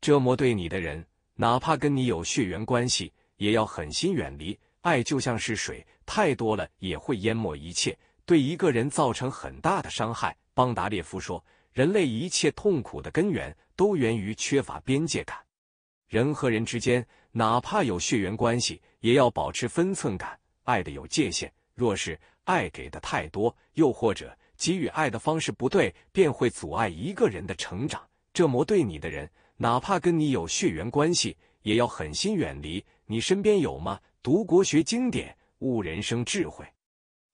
折磨对你的人，哪怕跟你有血缘关系，也要狠心远离。爱就像是水，太多了也会淹没一切，对一个人造成很大的伤害。邦达列夫说：“人类一切痛苦的根源都源于缺乏边界感。人和人之间，哪怕有血缘关系，也要保持分寸感，爱的有界限。若是爱给的太多，又或者给予爱的方式不对，便会阻碍一个人的成长。折磨对你的人。”哪怕跟你有血缘关系，也要狠心远离。你身边有吗？读国学经典，悟人生智慧。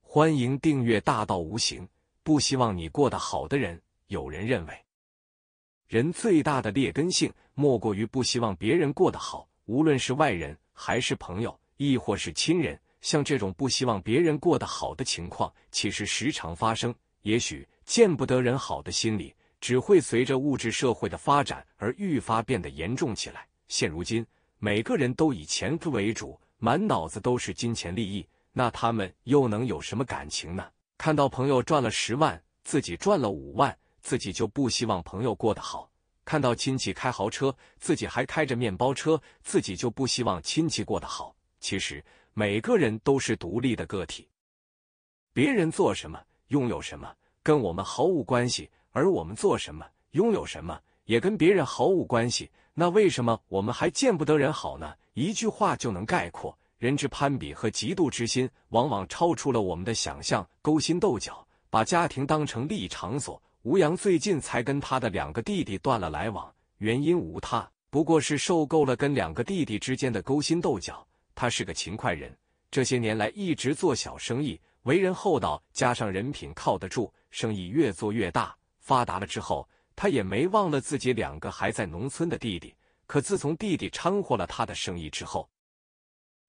欢迎订阅《大道无形》。不希望你过得好的人，有人认为，人最大的劣根性莫过于不希望别人过得好，无论是外人还是朋友，亦或是亲人。像这种不希望别人过得好的情况，其实时常发生。也许见不得人好的心理。只会随着物质社会的发展而愈发变得严重起来。现如今，每个人都以钱为主，满脑子都是金钱利益，那他们又能有什么感情呢？看到朋友赚了十万，自己赚了五万，自己就不希望朋友过得好；看到亲戚开豪车，自己还开着面包车，自己就不希望亲戚过得好。其实，每个人都是独立的个体，别人做什么，拥有什么，跟我们毫无关系。而我们做什么，拥有什么，也跟别人毫无关系。那为什么我们还见不得人好呢？一句话就能概括：人之攀比和嫉妒之心，往往超出了我们的想象。勾心斗角，把家庭当成利益场所。吴阳最近才跟他的两个弟弟断了来往，原因无他，不过是受够了跟两个弟弟之间的勾心斗角。他是个勤快人，这些年来一直做小生意，为人厚道，加上人品靠得住，生意越做越大。发达了之后，他也没忘了自己两个还在农村的弟弟。可自从弟弟掺和了他的生意之后，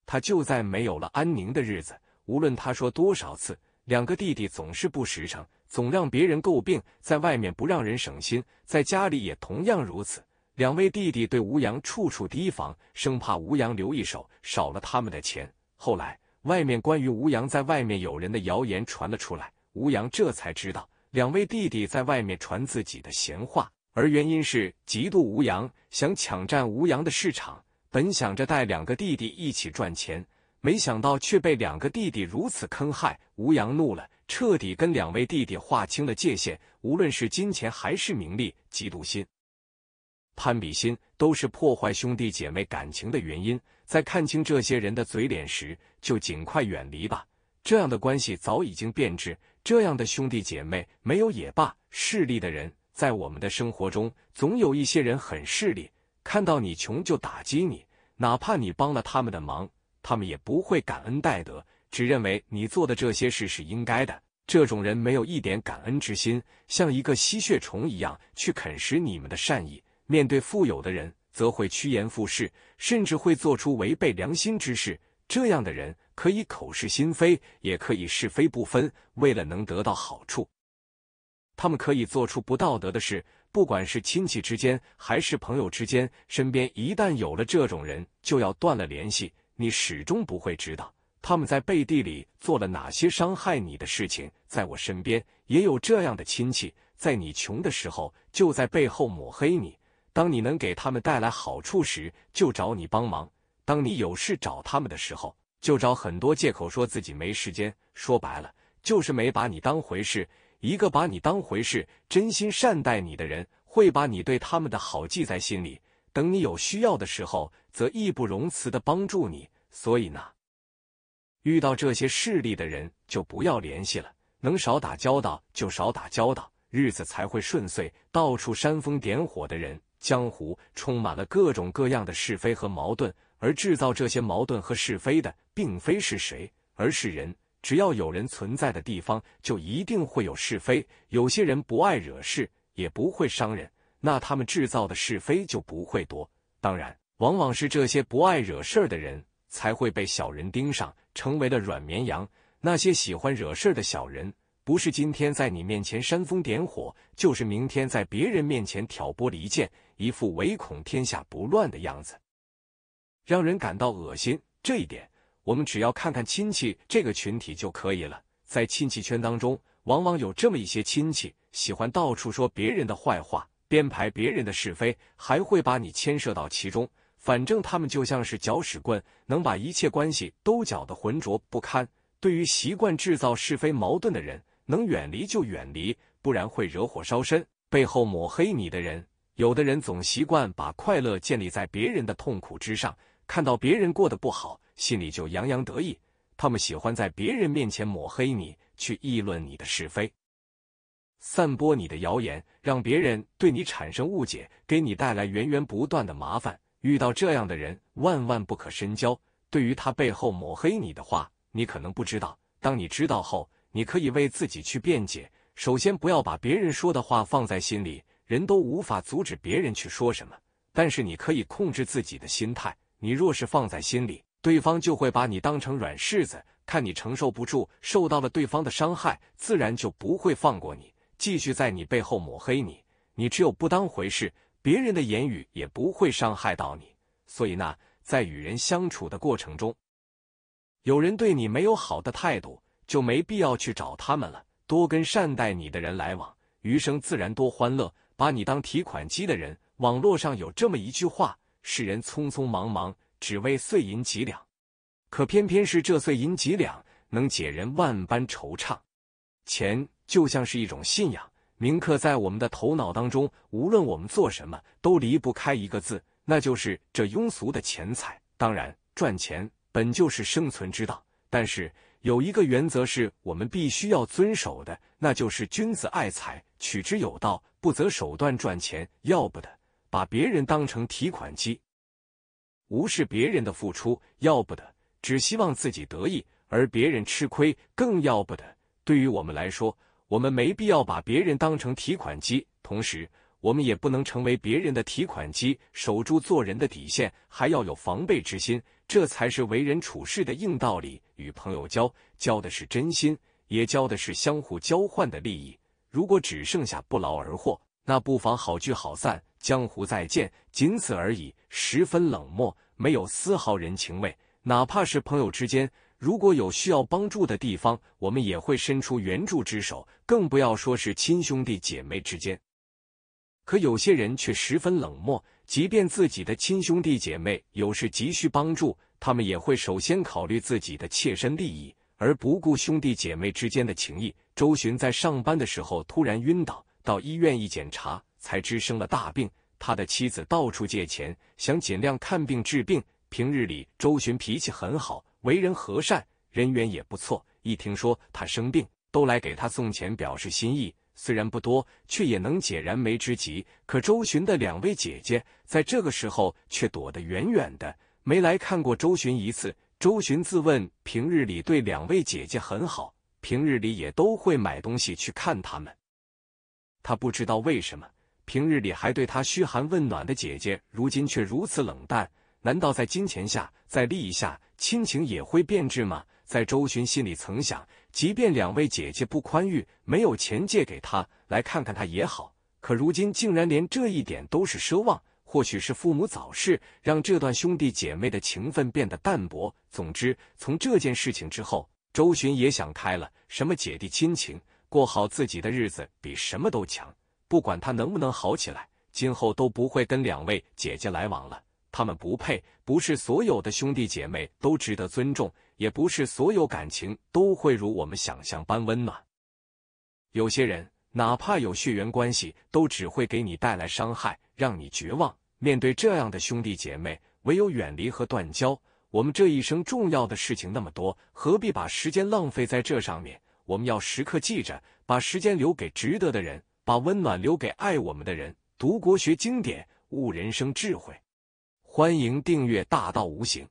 他就再没有了安宁的日子。无论他说多少次，两个弟弟总是不实诚，总让别人诟病，在外面不让人省心，在家里也同样如此。两位弟弟对吴阳处处提防，生怕吴阳留一手，少了他们的钱。后来，外面关于吴阳在外面有人的谣言传了出来，吴阳这才知道。两位弟弟在外面传自己的闲话，而原因是嫉妒吴阳，想抢占吴阳的市场。本想着带两个弟弟一起赚钱，没想到却被两个弟弟如此坑害。吴阳怒了，彻底跟两位弟弟划清了界限。无论是金钱还是名利，嫉妒心、攀比心都是破坏兄弟姐妹感情的原因。在看清这些人的嘴脸时，就尽快远离吧。这样的关系早已经变质。这样的兄弟姐妹没有也罢。势利的人在我们的生活中，总有一些人很势利，看到你穷就打击你，哪怕你帮了他们的忙，他们也不会感恩戴德，只认为你做的这些事是应该的。这种人没有一点感恩之心，像一个吸血虫一样去啃食你们的善意。面对富有的人，则会趋炎附势，甚至会做出违背良心之事。这样的人。可以口是心非，也可以是非不分。为了能得到好处，他们可以做出不道德的事。不管是亲戚之间，还是朋友之间，身边一旦有了这种人，就要断了联系。你始终不会知道他们在背地里做了哪些伤害你的事情。在我身边也有这样的亲戚，在你穷的时候就在背后抹黑你；当你能给他们带来好处时，就找你帮忙；当你有事找他们的时候。就找很多借口说自己没时间，说白了就是没把你当回事。一个把你当回事、真心善待你的人，会把你对他们的好记在心里，等你有需要的时候，则义不容辞的帮助你。所以呢，遇到这些势利的人，就不要联系了，能少打交道就少打交道，日子才会顺遂。到处煽风点火的人，江湖充满了各种各样的是非和矛盾。而制造这些矛盾和是非的，并非是谁，而是人。只要有人存在的地方，就一定会有是非。有些人不爱惹事，也不会伤人，那他们制造的是非就不会多。当然，往往是这些不爱惹事儿的人，才会被小人盯上，成为了软绵羊。那些喜欢惹事儿的小人，不是今天在你面前煽风点火，就是明天在别人面前挑拨离间，一副唯恐天下不乱的样子。让人感到恶心，这一点我们只要看看亲戚这个群体就可以了。在亲戚圈当中，往往有这么一些亲戚，喜欢到处说别人的坏话，编排别人的是非，还会把你牵涉到其中。反正他们就像是搅屎棍，能把一切关系都搅得浑浊不堪。对于习惯制造是非矛盾的人，能远离就远离，不然会惹火烧身。背后抹黑你的人，有的人总习惯把快乐建立在别人的痛苦之上。看到别人过得不好，心里就洋洋得意。他们喜欢在别人面前抹黑你，去议论你的是非，散播你的谣言，让别人对你产生误解，给你带来源源不断的麻烦。遇到这样的人，万万不可深交。对于他背后抹黑你的话，你可能不知道。当你知道后，你可以为自己去辩解。首先，不要把别人说的话放在心里。人都无法阻止别人去说什么，但是你可以控制自己的心态。你若是放在心里，对方就会把你当成软柿子，看你承受不住，受到了对方的伤害，自然就不会放过你，继续在你背后抹黑你。你只有不当回事，别人的言语也不会伤害到你。所以呢，在与人相处的过程中，有人对你没有好的态度，就没必要去找他们了，多跟善待你的人来往，余生自然多欢乐。把你当提款机的人，网络上有这么一句话。世人匆匆忙忙，只为碎银几两，可偏偏是这碎银几两，能解人万般惆怅。钱就像是一种信仰，铭刻在我们的头脑当中。无论我们做什么，都离不开一个字，那就是这庸俗的钱财。当然，赚钱本就是生存之道，但是有一个原则是我们必须要遵守的，那就是君子爱财，取之有道，不择手段赚钱要不得。把别人当成提款机，无视别人的付出，要不得；只希望自己得意，而别人吃亏，更要不得。对于我们来说，我们没必要把别人当成提款机，同时我们也不能成为别人的提款机。守住做人的底线，还要有防备之心，这才是为人处事的硬道理。与朋友交，交的是真心，也交的是相互交换的利益。如果只剩下不劳而获，那不妨好聚好散。江湖再见，仅此而已。十分冷漠，没有丝毫人情味。哪怕是朋友之间，如果有需要帮助的地方，我们也会伸出援助之手。更不要说是亲兄弟姐妹之间。可有些人却十分冷漠，即便自己的亲兄弟姐妹有事急需帮助，他们也会首先考虑自己的切身利益，而不顾兄弟姐妹之间的情谊。周巡在上班的时候突然晕倒，到医院一检查。才知生了大病，他的妻子到处借钱，想尽量看病治病。平日里周巡脾气很好，为人和善，人缘也不错。一听说他生病，都来给他送钱，表示心意。虽然不多，却也能解燃眉之急。可周巡的两位姐姐在这个时候却躲得远远的，没来看过周巡一次。周巡自问，平日里对两位姐姐很好，平日里也都会买东西去看他们。他不知道为什么。平日里还对他嘘寒问暖的姐姐，如今却如此冷淡。难道在金钱下，在利益下，亲情也会变质吗？在周寻心里曾想，即便两位姐姐不宽裕，没有钱借给他，来看看他也好。可如今竟然连这一点都是奢望。或许是父母早逝，让这段兄弟姐妹的情分变得淡薄。总之，从这件事情之后，周寻也想开了，什么姐弟亲情，过好自己的日子比什么都强。不管他能不能好起来，今后都不会跟两位姐姐来往了。他们不配，不是所有的兄弟姐妹都值得尊重，也不是所有感情都会如我们想象般温暖。有些人，哪怕有血缘关系，都只会给你带来伤害，让你绝望。面对这样的兄弟姐妹，唯有远离和断交。我们这一生重要的事情那么多，何必把时间浪费在这上面？我们要时刻记着，把时间留给值得的人。把温暖留给爱我们的人。读国学经典，悟人生智慧。欢迎订阅《大道无形》。